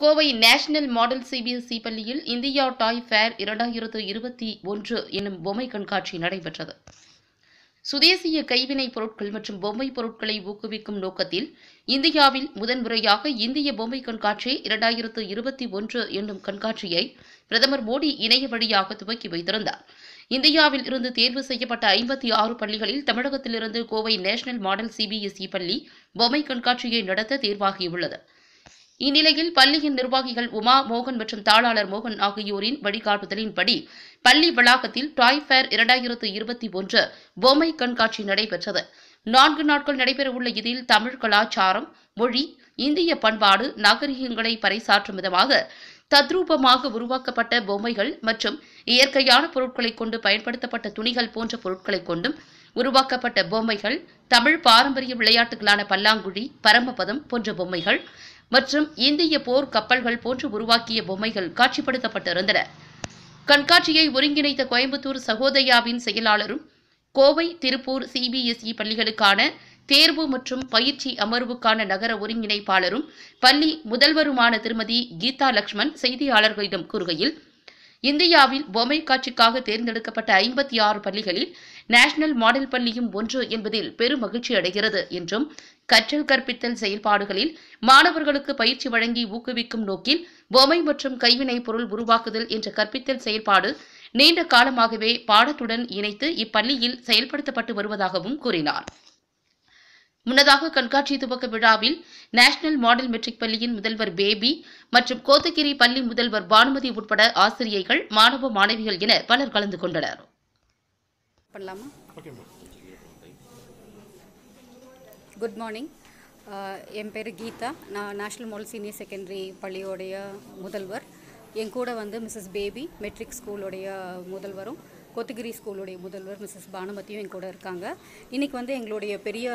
Kovai national model CBSE பள்ளியில் India toy fair இரண்டாயிரத்து இருபத்தி ஒன்று எனும் பொம்மை கண்காட்சி நடைபெற்றது சுதேசிய கைவினைப் பொருட்கள் மற்றும் பொம்மை பொருட்களை ஊக்குவிக்கும் நோக்கத்தில் இந்தியாவில் முதன்முறையாக இந்திய பொம்மை கண்காட்சி இரண்டாயிரத்து இருபத்தி ஒன்று என்னும் கண்காட்சியை பிரதமர் மோடி இணைய வழியாக துவக்கி வைத்திருந்தார் இந்தியாவில் இருந்து தேர்வு செய்யப்பட்ட ஐம்பத்தி ஆறு பள்ளிகளில் தமிழகத்திலிருந்து கோவை நேஷனல் மாடல் சிபிஎஸ்இ பள்ளி பொம்மை கண்காட்சியை நடத்த தேர்வாகியுள்ளது இந்நிலையில் பள்ளியின் நிர்வாகிகள் உமா மோகன் மற்றும் தாளாளர் மோகன் ஆகியோரின் வழிகாட்டுதலின்படி பள்ளி வளாகத்தில் டாய் ஃபேர் இரண்டாயிரத்து இருபத்தி ஒன்று பொம்மை கண்காட்சி நடைபெற்றது நான்கு நாட்கள் நடைபெறவுள்ள இதில் தமிழ் கலாச்சாரம் மொழி இந்திய பண்பாடு நாகரிகங்களை பறைசாற்றும் விதமாக தத்ரூபமாக உருவாக்கப்பட்ட பொம்மைகள் மற்றும் இயற்கையான பொருட்களைக் கொண்டு பயன்படுத்தப்பட்ட துணிகள் போன்ற பொருட்களைக் கொண்டும் உருவாக்கப்பட்ட பொம்மைகள் தமிழ் பாரம்பரிய விளையாட்டுகளான பல்லாங்குழி பரமபதம் போன்ற பொம்மைகள் மற்றும் இந்திய போர் கப்பல்கள் போன்று உருவாக்கிய பொம்மைகள் காட்சிப்படுத்தப்பட்டிருந்தன கண்காட்சியை ஒருங்கிணைத்த கோயம்புத்தூர் சகோதயாவின் செயலாளரும் கோவை திருப்பூர் சிபிஎஸ்இ e பள்ளிகளுக்கான தேர்வு மற்றும் பயிற்சி அமர்வுக்கான நகர ஒருங்கிணைப்பாளரும் பள்ளி முதல்வருமான திருமதி கீதா லக்ஷ்மண் செய்தியாளர்களிடம் கூறுகையில் இந்தியாவில் பொம்மை காட்சிக்காக தேர்ந்தெடுக்கப்பட்ட ஐம்பத்தி ஆறு பள்ளிகளில் நேஷனல் மாடல் பள்ளியும் ஒன்று என்பதில் பெரும் மகிழ்ச்சி அடைகிறது என்றும் கற்றல் கற்பித்தல் செயல்பாடுகளில் மாணவர்களுக்கு பயிற்சி வழங்கி ஊக்குவிக்கும் நோக்கில் பொம்மை மற்றும் கைவினை பொருள் உருவாக்குதல் என்ற கற்பித்தல் செயல்பாடு நீண்ட காலமாகவே பாடத்துடன் இணைத்து இப்பள்ளியில் செயல்படுத்தப்பட்டு வருவதாகவும் கூறினார் முன்னதாக கண்காட்சி துவக்க விழாவில் நேஷனல் மாடல் மெட்ரிக் பள்ளியின் முதல்வர் பேபி மற்றும் கோத்தகிரி பள்ளி முதல்வர் பானுமதி உட்பட ஆசிரியர்கள் மாணவ மாணவிகள் என பலர் கலந்து கொண்டனர் குட் மார்னிங் என் பேர் கீதா நான் நேஷ்னல் மாடல் சீனியர் செகண்டரி பள்ளியோடைய முதல்வர் என் கூட வந்து மிஸ்ஸஸ் பேபி மெட்ரிக் ஸ்கூலுடைய முதல்வரும் கொத்துகிரி ஸ்கூலுடைய முதல்வர் மிஸ்ஸஸ் பானுமதியும் எங்கூட கூட இருக்காங்க இன்றைக்கி வந்து எங்களுடைய பெரிய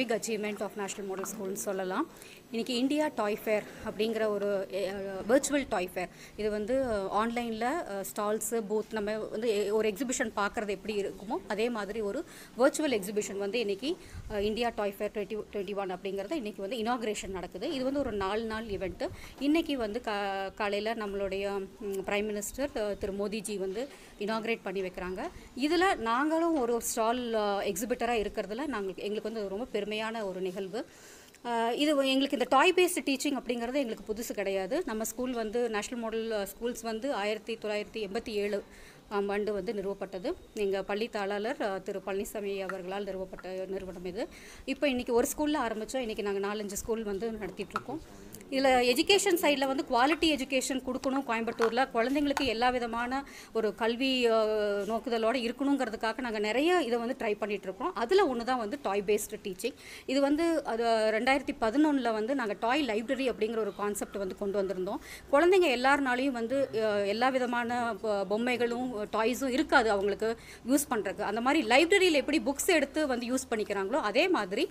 big achievement of national model ஸ்கூல்னு சொல்லலாம் இன்றைக்கி இந்தியா டாய் ஃபேர் அப்படிங்கிற ஒரு வெர்ச்சுவல் டாய் ஃபேர் இது வந்து ஆன்லைனில் ஸ்டால்ஸு பூத் நம்ம வந்து ஒரு எக்ஸிபிஷன் பார்க்குறது எப்படி இருக்குமோ அதே மாதிரி ஒரு வெர்ச்சுவல் எக்ஸிபிஷன் வந்து இன்றைக்கி India toy fair twenty twenty one அப்படிங்கிறத இன்றைக்கி வந்து இனாக்ரேஷன் நடக்குது இது வந்து ஒரு நாலு நாள் இவெண்ட்டு இன்றைக்கி வந்து க காலையில் நம்மளுடைய ப்ரைம் மினிஸ்டர் திரு மோடிஜி வந்து இனாக்ரேட் பண்ணி வைக்கிறாங்க இதில் நாங்களும் ஒரு ஸ்டால் எக்ஸிபிட்டராக இருக்கிறதுல நாங்கள் எங்களுக்கு வந்து ரொம்ப பெருமையான ஒரு நிகழ்வு இது எங்களுக்கு இந்த டாய் பேஸ்டு டீச்சிங் அப்படிங்கிறது எங்களுக்கு புதுசு கிடையாது நம்ம ஸ்கூல் வந்து நேஷ்னல் மாடல் ஸ்கூல்ஸ் வந்து ஆயிரத்தி தொள்ளாயிரத்தி எண்பத்தி ஏழு ஆண்டு வந்து நிறுவப்பட்டது எங்கள் பள்ளி தாளர் திரு பழனிசாமி அவர்களால் நிறுவப்பட்ட நிறுவனம் இது இப்போ இன்றைக்கி ஒரு ஸ்கூலில் ஆரம்பித்தோம் இன்றைக்கி நாங்கள் நாலஞ்சு ஸ்கூல் வந்து நடத்திட்டுருக்கோம் இதில் எஜுகேஷன் சைடில் வந்து குவாலிட்டி எஜுகேஷன் கொடுக்கணும் கோயம்புத்தூரில் குழந்தைங்களுக்கு எல்லா விதமான ஒரு கல்வி நோக்குதலோடு இருக்கணுங்கிறதுக்காக நாங்கள் நிறைய இதை வந்து ட்ரை பண்ணிகிட்ருக்கோம் அதில் ஒன்று தான் வந்து டாய் பேஸ்டு டீச்சிங் இது வந்து அது ரெண்டாயிரத்தி பதினொன்றில் வந்து நாங்கள் டாய் லைப்ரரி அப்படிங்கிற ஒரு கான்செப்ட் வந்து கொண்டு வந்திருந்தோம் குழந்தைங்க எல்லாருனாலையும் வந்து எல்லா விதமான பொம்மைகளும் டாய்ஸும் இருக்காது அவங்களுக்கு யூஸ் பண்ணுறக்கு அந்த மாதிரி லைப்ரரியில் எப்படி புக்ஸ் எடுத்து வந்து யூஸ் பண்ணிக்கிறாங்களோ அதே மாதிரி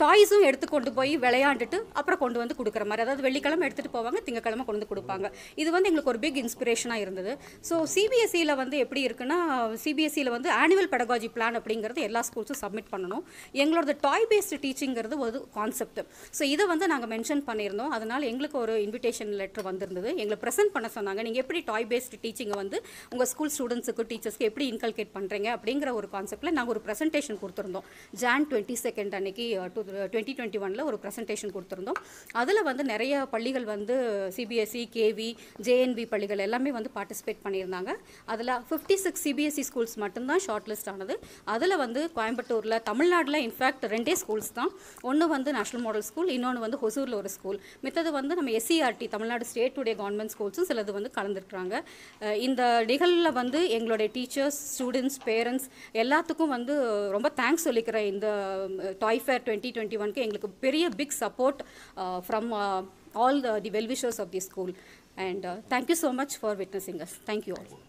டாய்ஸும் எடுத்து கொண்டு போய் விளையாண்டுட்டு அப்புறம் கொண்டு வந்து கொடுக்குற மாதிரி அதாவது வெள்ளிக்கிழமை எடுத்துகிட்டு போவாங்க திங்கக்கிழமை கொண்டு வந்து கொடுப்பாங்க இது வந்து எங்களுக்கு ஒரு பிக் இன்ஸ்பிரேஷனாக இருந்தது ஸோ சிபிஎஸ்சியில் e வந்து எப்படி இருக்குன்னா சிபிஎஸ்சியில் e வந்து ஆனுவல் பெடகாஜி பிளான் அப்படிங்கிறது எல்லா ஸ்கூல்ஸும் சப்மிட் பண்ணணும் எங்களோட டாய் பேஸ்டு டீச்சிங்கிறது ஒரு கான்செப்ட் ஸோ இதை வந்து நாங்கள் மென்ஷன் பண்ணியிருந்தோம் அதனால் எங்களுக்கு ஒரு இன்விடேஷன் லெட்டர் வந்திருந்தது எங்களை ப்ரெசென்ட் பண்ண சொன்னாங்க நீங்கள் எப்படி டாய் பேஸ்டு டீச்சிங்கை வந்து உங்கள் ஸ்கூல் ஸ்டூடெண்ட்ஸுக்கு டீச்சர்ஸ்க்கு எப்படி இன்கல்கேட் பண்ணுறீங்க அப்படிங்கிற ஒரு கான்செப்ட்டில் நாங்கள் ஒரு ப்ரெசன்டேஷன் கொடுத்துருந்தோம் ஜான் டுவெண்ட்டி செகண்ட் அன்னைக்கு டூ டுவெண்ட்டி டுவெண்ட்டி ஒனில் ஒரு ப்ரெசன்டேஷன் கொடுத்துருந்தோம் அதில் வந்து நிறைய பள்ளிகள் வந்து சிபிஎஸ்சி கேவி ஜேஎன்பி பள்ளிகள் எல்லாமே வந்து பார்ட்டிசிபேட் பண்ணியிருந்தாங்க அதில் ஃபிஃப்டி சிக்ஸ் சிபிஎஸ்சி ஸ்கூல்ஸ் மட்டும்தான் ஷார்ட் லிஸ்ட் ஆனது அதில் வந்து கோயம்புத்தூரில் தமிழ்நாட்டில் இன்ஃபேக்ட் ரெண்டே ஸ்கூல்ஸ் தான் ஒன்று வந்து நேஷனல் மாடல் ஸ்கூல் இன்னொன்று வந்து ஹொசூரில் ஒரு ஸ்கூல் மித்தது வந்து நம்ம எஸ்சிஆர்டி e தமிழ்நாடு ஸ்டேட்டுடைய கவர்மெண்ட் ஸ்கூல்ஸும் சிலது வந்து கலந்துருக்குறாங்க இந்த நிகழ்வில் வந்து எங்களுடைய டீச்சர்ஸ் ஸ்டூடெண்ட்ஸ் பேரண்ட்ஸ் எல்லாத்துக்கும் வந்து ரொம்ப தேங்க்ஸ் சொல்லிக்கிற இந்த டாய் ஃபேர் டுவெண்ட்டி டுவெண்ட்டி ஒன்க்கு எங்களுக்கு பெரிய big support from all the well wishers of the school and thank you so much for witnessing us thank you all